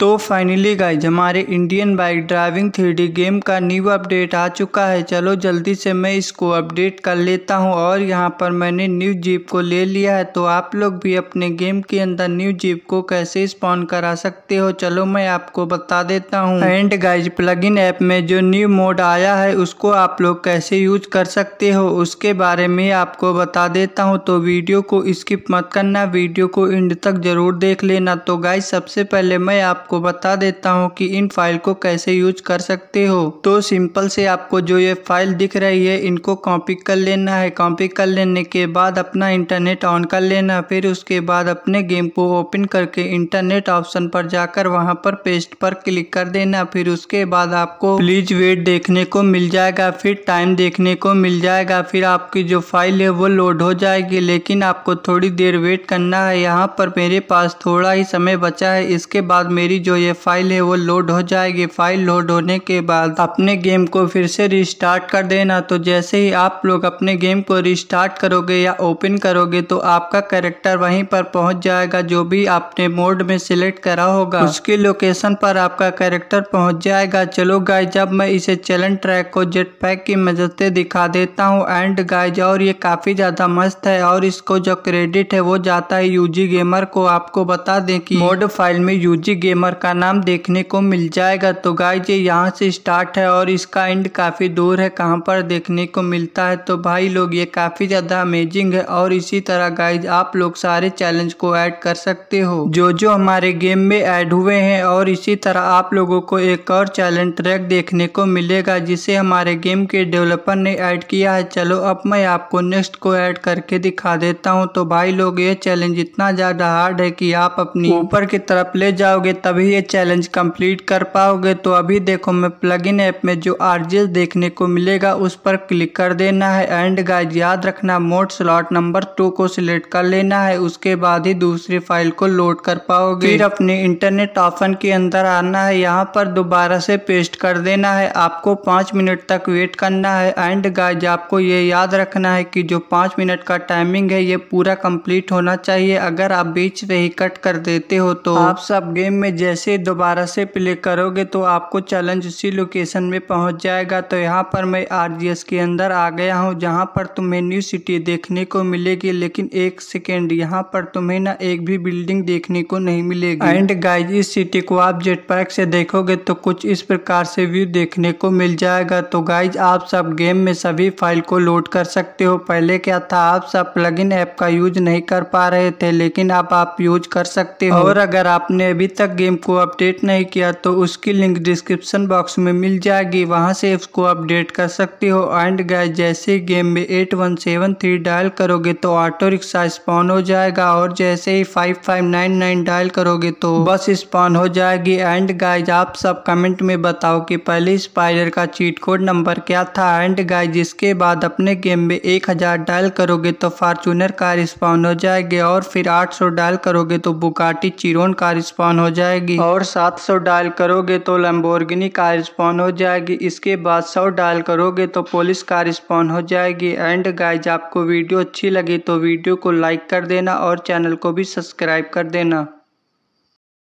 तो finally guys हमारे Indian bike driving three game का न्यू अपडेट आ चुका है चलो जल्दी से मैं इसको अपडेट कर लेता हूं और यहां पर मैंने न्यू जीप को ले लिया है तो आप लोग भी अपने गेम के अंदर न्यू जीप को कैसे स्पॉन करा सकते हो चलो मैं आपको बता देता हूं एंड गाइज प्लगइन ऐप में जो न्यू मोड आया है उसको आप लोग कैसे यूज कर सकते हो उसके बारे में आपको बता देता हूँ तो वीडियो को स्किप मत करना वीडियो को एंड तक जरूर देख लेना तो गाइज सबसे पहले मैं आप आपको बता देता हूँ कि इन फाइल को कैसे यूज कर सकते हो तो सिंपल से आपको जो ये फाइल दिख रही है इनको कॉपी कर लेना है कॉपी कर लेने के बाद अपना इंटरनेट ऑन कर लेना फिर उसके बाद अपने गेम को ओपन करके इंटरनेट ऑप्शन पर जाकर वहाँ पर पेस्ट पर क्लिक कर देना फिर उसके बाद आपको प्लीज वेट देखने को मिल जाएगा फिर टाइम देखने को मिल जाएगा फिर आपकी जो फाइल है वो लोड हो जाएगी लेकिन आपको थोड़ी देर वेट करना है यहाँ पर मेरे पास थोड़ा ही समय बचा है इसके बाद मेरी मेरी जो ये फाइल है वो लोड हो जाएगी फाइल लोड होने के बाद अपने गेम को फिर से रिस्टार्ट कर देना तो जैसे ही आप लोग अपने गेम को रिस्टार्ट करोगे या ओपन करोगे तो आपका करेक्टर वहीं पर पहुंच जाएगा जो भी आपने मोड में सिलेक्ट करा होगा उसकी लोकेशन पर आपका कैरेक्टर पहुंच जाएगा चलो गाय जब मैं इसे चलन ट्रैक को जेट पैक की मदद से दिखा देता हूँ एंड गाइज और ये काफ़ी ज़्यादा मस्त है और इसको जो क्रेडिट है वो जाता है यूजी गेमर को आपको बता दें कि मोड फाइल में यूजी गेमर गेमर का नाम देखने को मिल जाएगा तो गाइज ये यहाँ से स्टार्ट है और इसका एंड काफ़ी दूर है कहाँ पर देखने को मिलता है तो भाई लोग ये काफ़ी ज़्यादा अमेजिंग है और इसी तरह गाइज आप लोग सारे चैलेंज को ऐड कर सकते हो जो जो हमारे गेम में ऐड हुए हैं और इसी तरह आप लोगों को एक और चैलेंज ट्रैक देखने को मिलेगा जिसे हमारे गेम के डेवलपर ने ऐड किया है चलो अब मैं आपको नेक्स्ट को ऐड करके दिखा देता हूँ तो भाई लोग ये चैलेंज इतना ज़्यादा हार्ड है कि आप अपनी ऊपर की तरफ ले जाओगे तब तभी ये चैलेंज कंप्लीट कर पाओगे तो अभी देखो मैं प्लग इन ऐप में जो आरजीएस देखने को मिलेगा उस पर क्लिक कर देना है एंड गाइज याद रखना मोड स्लॉट नंबर टू को सिलेक्ट कर लेना है उसके बाद ही दूसरी फाइल को लोड कर पाओगे फिर अपने इंटरनेट ऑफन के अंदर आना है यहाँ पर दोबारा से पेस्ट कर देना है आपको पाँच मिनट तक वेट करना है एंड गाइज आपको ये याद रखना है कि जो पाँच मिनट का टाइमिंग है ये पूरा कंप्लीट होना चाहिए अगर आप बीच में ही कट कर देते हो तो आप सब गेम में जैसे दोबारा से प्ले करोगे तो आपको चैलेंज उसी लोकेशन में पहुंच जाएगा तो यहाँ पर मैं आर के अंदर आ गया हूँ जहाँ पर तुम्हें न्यू सिटी देखने को मिलेगी लेकिन एक सेकेंड यहाँ पर तुम्हें ना एक भी बिल्डिंग देखने को नहीं मिलेगी एंड गाइज इस सिटी को आप जेट पैक से देखोगे तो कुछ इस प्रकार से व्यू देखने को मिल जाएगा तो गाइज आप सब गेम में सभी फाइल को लोड कर सकते हो पहले क्या था आप सब प्लग ऐप का यूज नहीं कर पा रहे थे लेकिन अब आप यूज कर सकते हो और अगर आपने अभी तक गेम को अपडेट नहीं किया तो उसकी लिंक डिस्क्रिप्शन बॉक्स में मिल जाएगी वहां से उसको अपडेट कर सकते हो एंड गाइस जैसे गेम में eight one seven three dial करोगे तो ऑटो रिक्शा स्पॉन हो जाएगा और जैसे ही five five nine nine dial करोगे तो बस स्पॉन हो जाएगी एंड गाइज आप सब कमेंट में बताओ कि पहले स्पाइडर का चीट कोड नंबर क्या था एंड गाइज इसके बाद अपने गेम में एक हज़ार डायल करोगे तो फार्चूनर कार स्पॉन हो जाएगी और फिर आठ सौ डायल करोगे तो बुकाटी चिरोन कार स्पॉन हो जाएगी जाएगी और 700 डायल करोगे तो लम्बोर्गिनी कार स्पॉन हो जाएगी इसके बाद 100 डायल करोगे तो पुलिस कार स्पॉन हो जाएगी एंड गाइज आपको वीडियो अच्छी लगी तो वीडियो को लाइक कर देना और चैनल को भी सब्सक्राइब कर देना